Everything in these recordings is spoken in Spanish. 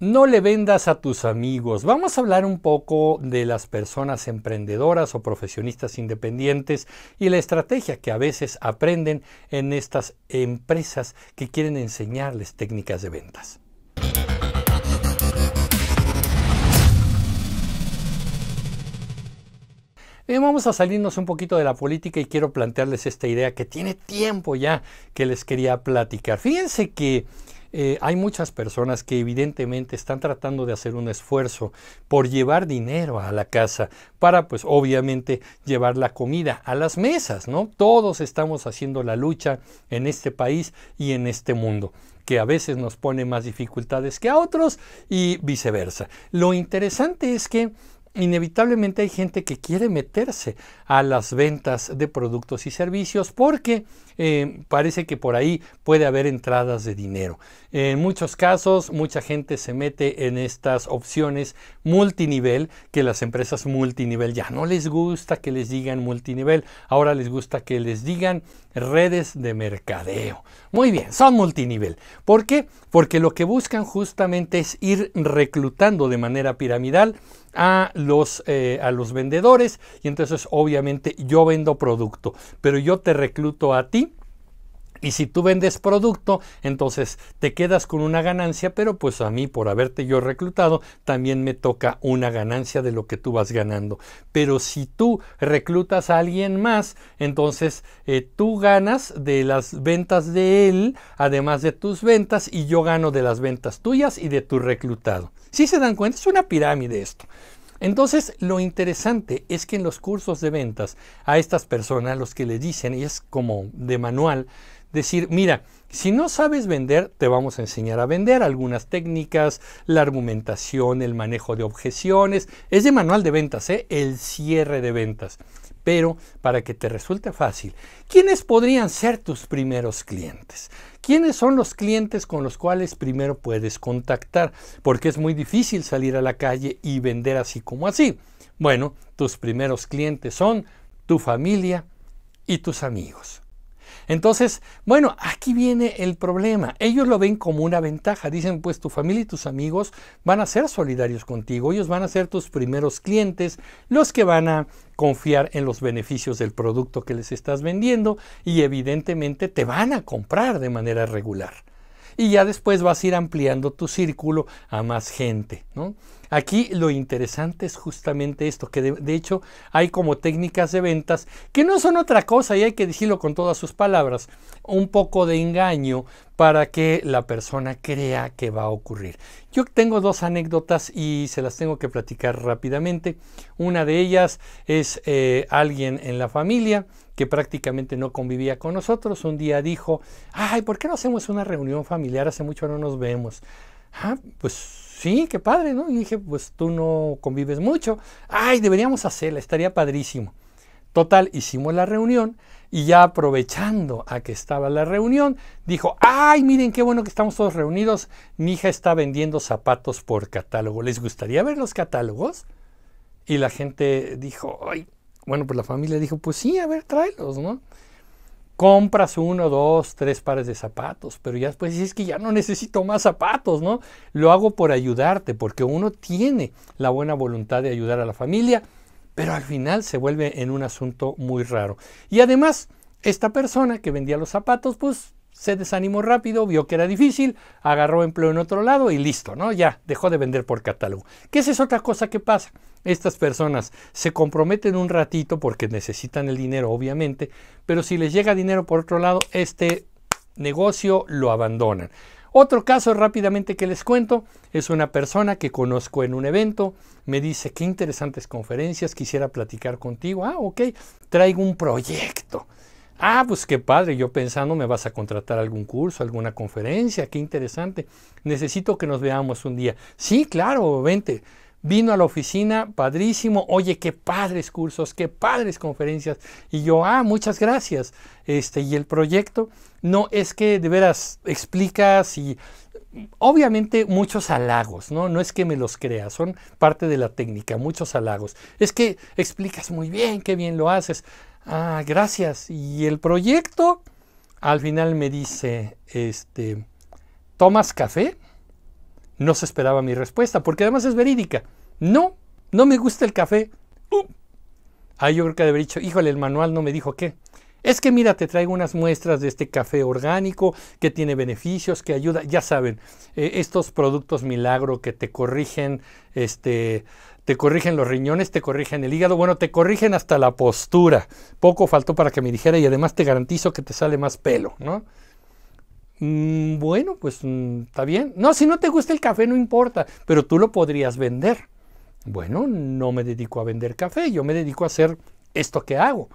No le vendas a tus amigos. Vamos a hablar un poco de las personas emprendedoras o profesionistas independientes y la estrategia que a veces aprenden en estas empresas que quieren enseñarles técnicas de ventas. vamos a salirnos un poquito de la política y quiero plantearles esta idea que tiene tiempo ya que les quería platicar. Fíjense que eh, hay muchas personas que evidentemente están tratando de hacer un esfuerzo por llevar dinero a la casa para pues obviamente llevar la comida a las mesas, ¿no? Todos estamos haciendo la lucha en este país y en este mundo que a veces nos pone más dificultades que a otros y viceversa. Lo interesante es que inevitablemente hay gente que quiere meterse a las ventas de productos y servicios porque eh, parece que por ahí puede haber entradas de dinero. En muchos casos, mucha gente se mete en estas opciones multinivel, que las empresas multinivel ya no les gusta que les digan multinivel, ahora les gusta que les digan redes de mercadeo. Muy bien, son multinivel. ¿Por qué? Porque lo que buscan justamente es ir reclutando de manera piramidal a los, eh, a los vendedores y entonces obviamente yo vendo producto, pero yo te recluto a ti y si tú vendes producto, entonces te quedas con una ganancia, pero pues a mí por haberte yo reclutado, también me toca una ganancia de lo que tú vas ganando. Pero si tú reclutas a alguien más, entonces eh, tú ganas de las ventas de él, además de tus ventas, y yo gano de las ventas tuyas y de tu reclutado. Si se dan cuenta, es una pirámide esto. Entonces, lo interesante es que en los cursos de ventas a estas personas, los que le dicen, y es como de manual, decir, mira, si no sabes vender, te vamos a enseñar a vender algunas técnicas, la argumentación, el manejo de objeciones. Es de manual de ventas, ¿eh? el cierre de ventas. Pero para que te resulte fácil, ¿quiénes podrían ser tus primeros clientes? ¿Quiénes son los clientes con los cuales primero puedes contactar? Porque es muy difícil salir a la calle y vender así como así. Bueno, tus primeros clientes son tu familia y tus amigos. Entonces, bueno, aquí viene el problema. Ellos lo ven como una ventaja. Dicen, pues tu familia y tus amigos van a ser solidarios contigo. Ellos van a ser tus primeros clientes, los que van a confiar en los beneficios del producto que les estás vendiendo y evidentemente te van a comprar de manera regular y ya después vas a ir ampliando tu círculo a más gente. ¿no? Aquí lo interesante es justamente esto, que de, hecho hay como técnicas de ventas que no son otra cosa, y hay que decirlo con todas sus palabras, un poco de engaño para que la persona crea que va a ocurrir. Yo tengo dos anécdotas y se las tengo que platicar rápidamente. Una de ellas es eh, alguien en la familia que prácticamente no convivía con nosotros, un día dijo, ay, ¿por qué no hacemos una reunión familiar? Hace mucho no nos vemos. Ah, pues sí, qué padre, ¿no? Y dije, pues tú no convives mucho. Ay, deberíamos hacerla, estaría padrísimo. Total, hicimos la reunión y ya aprovechando a que estaba la reunión, dijo, ay, miren qué bueno que estamos todos reunidos, mi hija está vendiendo zapatos por catálogo, ¿les gustaría ver los catálogos? Y la gente dijo, ay, bueno, pues la familia dijo, pues sí, a ver, tráelos, ¿no? Compras uno, dos, tres pares de zapatos, pero ya pues, es que ya no necesito más zapatos, ¿no? Lo hago por ayudarte, porque uno tiene la buena voluntad de ayudar a la familia, pero al final se vuelve en un asunto muy raro. Y además, esta persona que vendía los zapatos, pues se desanimó rápido, vio que era difícil, agarró empleo en otro lado y listo, ¿no? Ya dejó de vender por catálogo. qué es otra cosa que pasa. Estas personas se comprometen un ratito porque necesitan el dinero, obviamente, pero si les llega dinero por otro lado, este negocio lo abandonan. Otro caso rápidamente que les cuento es una persona que conozco en un evento, me dice, qué interesantes conferencias, quisiera platicar contigo, ah, ok, traigo un proyecto. Ah, pues qué padre, yo pensando me vas a contratar algún curso, alguna conferencia, qué interesante. Necesito que nos veamos un día. Sí, claro, vente. Vino a la oficina, padrísimo. Oye, qué padres cursos, qué padres conferencias. Y yo, ah, muchas gracias. Este, y el proyecto, no es que de veras explicas y obviamente muchos halagos, ¿no? No es que me los creas, son parte de la técnica, muchos halagos. Es que explicas muy bien, qué bien lo haces ah, gracias. Y el proyecto, al final me dice, este, ¿tomas café? No se esperaba mi respuesta, porque además es verídica. No, no me gusta el café. Uh. Ahí yo creo que haber dicho, híjole, el manual no me dijo qué. Es que mira, te traigo unas muestras de este café orgánico que tiene beneficios, que ayuda, ya saben, eh, estos productos milagro que te corrigen este, te corrigen los riñones, te corrigen el hígado, bueno, te corrigen hasta la postura. Poco faltó para que me dijera y además te garantizo que te sale más pelo, ¿no? Mm, bueno, pues mm, está bien. No, si no te gusta el café no importa, pero tú lo podrías vender. Bueno, no me dedico a vender café, yo me dedico a hacer esto que hago.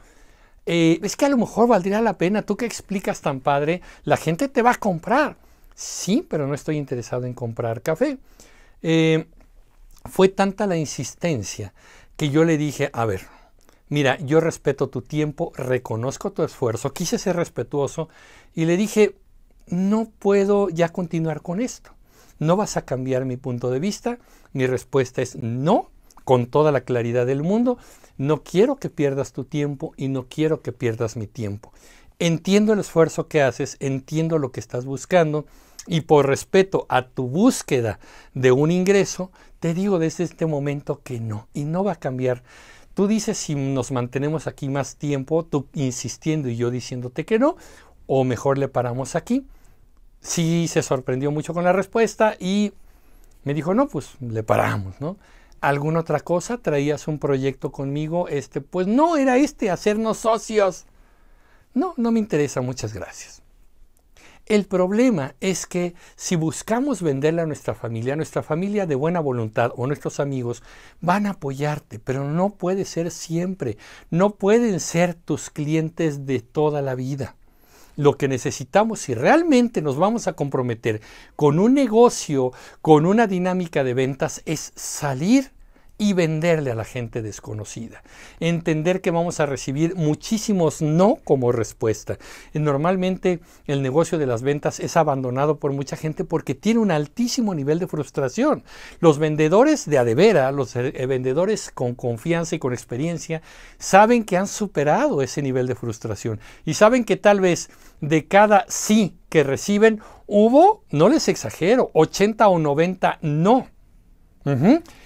Eh, es que a lo mejor valdría la pena, tú que explicas tan padre, la gente te va a comprar. Sí, pero no estoy interesado en comprar café. Eh, fue tanta la insistencia que yo le dije, a ver, mira, yo respeto tu tiempo, reconozco tu esfuerzo, quise ser respetuoso y le dije, no puedo ya continuar con esto. No vas a cambiar mi punto de vista. Mi respuesta es no, con toda la claridad del mundo. No quiero que pierdas tu tiempo y no quiero que pierdas mi tiempo entiendo el esfuerzo que haces, entiendo lo que estás buscando y por respeto a tu búsqueda de un ingreso, te digo desde este momento que no, y no va a cambiar. Tú dices si nos mantenemos aquí más tiempo, tú insistiendo y yo diciéndote que no, o mejor le paramos aquí. Sí se sorprendió mucho con la respuesta y me dijo, no, pues le paramos, ¿no? ¿Alguna otra cosa? ¿Traías un proyecto conmigo? Este, pues no, era este, hacernos socios. No, no me interesa, muchas gracias. El problema es que si buscamos venderle a nuestra familia, a nuestra familia de buena voluntad o nuestros amigos van a apoyarte, pero no puede ser siempre, no pueden ser tus clientes de toda la vida. Lo que necesitamos, si realmente nos vamos a comprometer con un negocio, con una dinámica de ventas, es salir y venderle a la gente desconocida. Entender que vamos a recibir muchísimos no como respuesta. Eh, normalmente el negocio de las ventas es abandonado por mucha gente porque tiene un altísimo nivel de frustración. Los vendedores de adevera, los eh, eh, vendedores con confianza y con experiencia, saben que han superado ese nivel de frustración y saben que tal vez de cada sí que reciben hubo, no les exagero, 80 o 90 no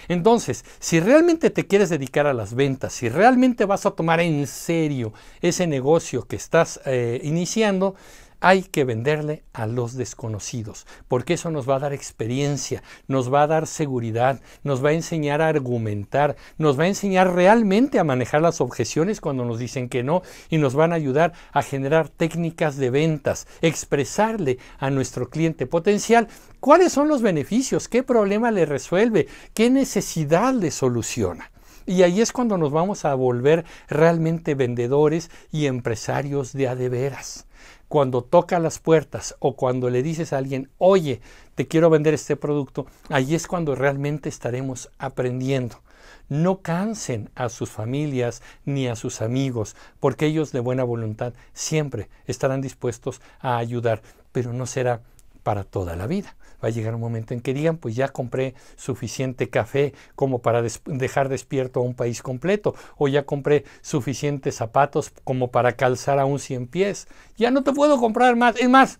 entonces, si realmente te quieres dedicar a las ventas, si realmente vas a tomar en serio ese negocio que estás eh, iniciando, hay que venderle a los desconocidos, porque eso nos va a dar experiencia, nos va a dar seguridad, nos va a enseñar a argumentar, nos va a enseñar realmente a manejar las objeciones cuando nos dicen que no y nos van a ayudar a generar técnicas de ventas, expresarle a nuestro cliente potencial cuáles son los beneficios, qué problema le resuelve, qué necesidad le soluciona. Y ahí es cuando nos vamos a volver realmente vendedores y empresarios de veras cuando toca las puertas o cuando le dices a alguien, oye, te quiero vender este producto, ahí es cuando realmente estaremos aprendiendo. No cansen a sus familias ni a sus amigos, porque ellos de buena voluntad siempre estarán dispuestos a ayudar, pero no será para toda la vida. Va a llegar un momento en que digan, pues ya compré suficiente café como para dejar despierto a un país completo, o ya compré suficientes zapatos como para calzar a un cien pies. Ya no te puedo comprar más, es más,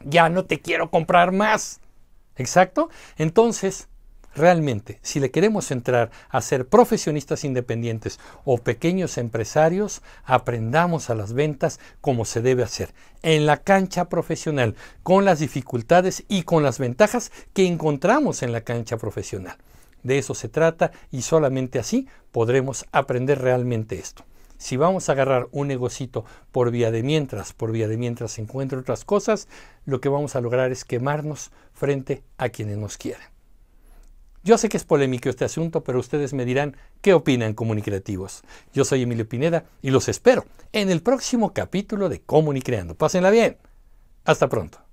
ya no te quiero comprar más. ¿Exacto? Entonces, Realmente, si le queremos entrar a ser profesionistas independientes o pequeños empresarios, aprendamos a las ventas como se debe hacer, en la cancha profesional, con las dificultades y con las ventajas que encontramos en la cancha profesional. De eso se trata y solamente así podremos aprender realmente esto si vamos a agarrar un negocito por vía de mientras, por vía de mientras encuentre otras cosas, lo que vamos a lograr es quemarnos frente a quienes nos quieren. Yo sé que es polémico este asunto, pero ustedes me dirán qué opinan comunicativos. Yo soy Emilio Pineda y los espero en el próximo capítulo de Comunicreando. Pásenla bien. Hasta pronto.